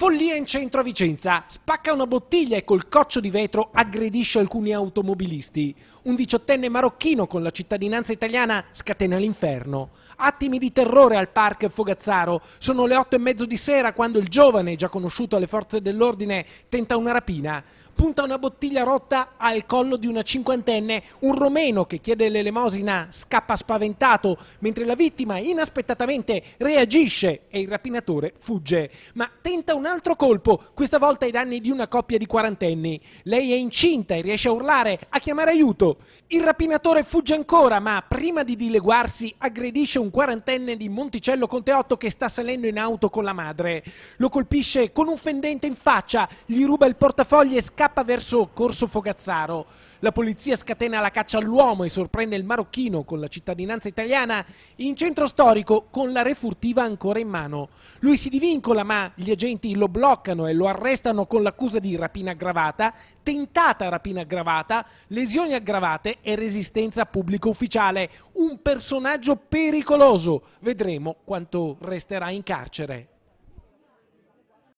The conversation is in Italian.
Follia in centro a Vicenza. Spacca una bottiglia e col coccio di vetro aggredisce alcuni automobilisti. Un diciottenne marocchino con la cittadinanza italiana scatena l'inferno. Attimi di terrore al parco Fogazzaro. Sono le otto e mezzo di sera quando il giovane, già conosciuto alle forze dell'ordine, tenta una rapina punta una bottiglia rotta al collo di una cinquantenne, un romeno che chiede l'elemosina scappa spaventato, mentre la vittima inaspettatamente reagisce e il rapinatore fugge. Ma tenta un altro colpo, questa volta ai danni di una coppia di quarantenni. Lei è incinta e riesce a urlare, a chiamare aiuto. Il rapinatore fugge ancora, ma prima di dileguarsi aggredisce un quarantenne di Monticello Conteotto che sta salendo in auto con la madre. Lo colpisce con un fendente in faccia, gli ruba il portafoglio e scappa scappa verso Corso Fogazzaro. La polizia scatena la caccia all'uomo e sorprende il marocchino con la cittadinanza italiana in centro storico con la refurtiva ancora in mano. Lui si divincola ma gli agenti lo bloccano e lo arrestano con l'accusa di rapina aggravata, tentata rapina aggravata, lesioni aggravate e resistenza pubblico ufficiale. Un personaggio pericoloso. Vedremo quanto resterà in carcere.